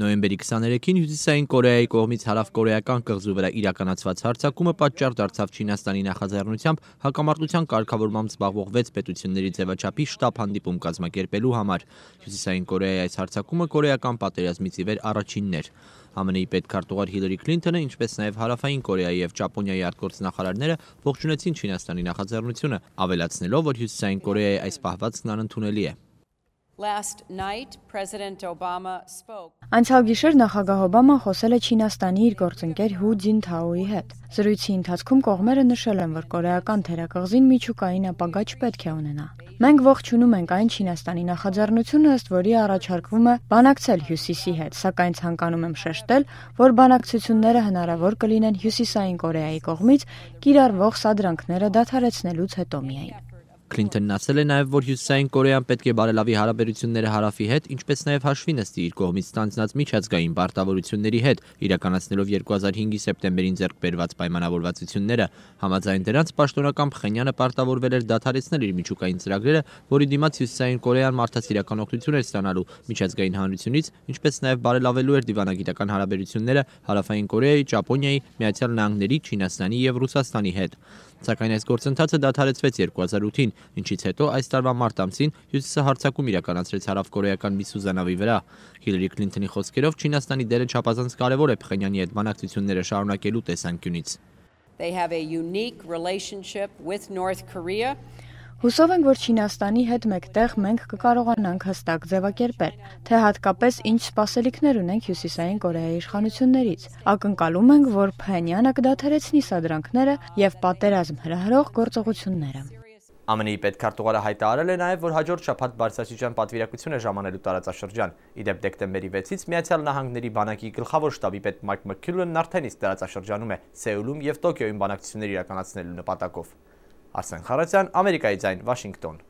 Նոյեմբերի 23-ին Հյուսիսային Կորեայի կողմից հարավկորեական կղզու վրա իրականացված հարձակումը պատճառ դարձավ Չինաստանի նախաձեռնությամբ հակամարտության կարգավորմամբ զբաղվող 6 պետությունների ձևաչափի շտաբ հանդիպում կազմակերպելու համար։ Հյուսիսային Կորեայի այս հարձակումը կորեական պատերազմից ի վեր առաջինն էր։ ԱՄՆ-ի պետքարտուղար Հիլարի Քլինթոնը, ինչպես նաև Հարավային Կորեայի եւ Ճապոնիայի արտգործնախարարները ողջունեցին Չինաստանի նախաձեռնությունը, ավելացնելով, որ Հյուսիսային Կորեայի այս պահվածքն անընդունելի է։ Last night President Obama spoke. Անցյալ գիշեր նախագահ Օբաման խոսել է Չինաստանի իր գործընկեր Հու Ձինթաոյի հետ։ Զրույցի ընթացքում կողմերը նշել են, որ կորեական թերակղզին միջուկային ապագա չպետք է ունենա։ Մենք ողջունում ենք այն Չինաստանի նախաձեռնությունը, ըստ որի առաջարկվում է բանակցել Հյուսիսի հետ, սակայն ցանկանում եմ շեշտել, որ բանակցությունները հնարավոր կլինեն Հյուսիսային Կորեայի կողմից կիրառվող սադրանքները դադարեցնելուց հետո միայն։ Քլինթոնն ասել է նաև, որ Հյուսիսային Կորեան պետք է բարելավի հարաբերությունները հարավի հետ, ինչպես նաև հաշվի նստի իր կողմից ստանձնած միջազգային պարտավորությունների հետ, իրականացնելով 2005-ի սեպտեմբերին ձեռք բերված պայմանավորվածությունները։ Համաձայն դրանց պաշտոնական Փխենյանը պարտավորվել էր դադարեցնել իր միջուկային ծրագրերը, որի դիմաց Հյուսիսային Կորեան մարդասիրական օգնություն էր ստանալու միջազգային հանրությունից, ինչպես նաև բարելավելու էր դիվանագիտական հարաբերությունները հարավային Կորեայի, Ճապոնիայի, Միացյալ Նահանգների, Չինաստանի եւ Ռուսաստանի հետ։ Սակայն այս գործընթացը դադարեցվեց 2008-ին, ինչից հետո այս տարվա մարտ ամսին Հյուսիսը հարձակում իրականացրեց հարավկորեական մի սուզանավի վրա։ Հիլարի Քլինթոնի խոսքերով Չինաստանի դերը չափազանց կարևոր է Փխենյանի հետ բանակցությունները շարունակելու տեսանկյունից։ They have a unique relationship with North Korea Հուսով ենք, որ Չինաստանի հետ մեկտեղ մենք կկարողանանք հստակ ձևակերպել, թե հատկապես ինչ սպասելիքներ ունենք Հյուսիսային Կորեայի իշխանություններից։ Ակնկալում ենք, որ Փենյանը կդադարեցնի սադրանքները եւ պատերազմ հրահրող գործողությունները։ ԱՄՆ-ի պետքարտուղարը հայտարարել է նաև, որ հաջորդ շաբաթ բարձրաստիճան պատվիրակություն է ժամանելու տարածաշրջան։ Իդեպ դեկտեմբերի 6-ից Միացյալ Նահանգների բանակի գլխավոր շտաբի պետ Մայք Մքյուլենն արդեն իսկ տարածաշրջանում է Սեուլում եւ Տոկիոյում բանակցություններ իրականացնելու նպատակով։ Արսեն Խարացյան, Ամերիկայի ձայն, Վաշինգտոն։